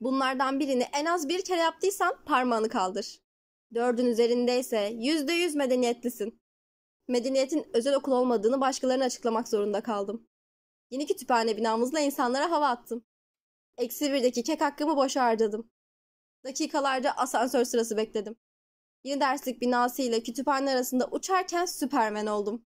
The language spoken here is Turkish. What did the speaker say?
Bunlardan birini en az bir kere yaptıysan parmağını kaldır. Dördün üzerindeyse yüzde yüz medeniyetlisin. Medeniyetin özel okul olmadığını başkalarına açıklamak zorunda kaldım. Yeni kütüphane binamızla insanlara hava attım. Eksi birdeki kek hakkımı boşa harcadım. Dakikalarca asansör sırası bekledim. Yeni derslik binası ile kütüphane arasında uçarken süpermen oldum.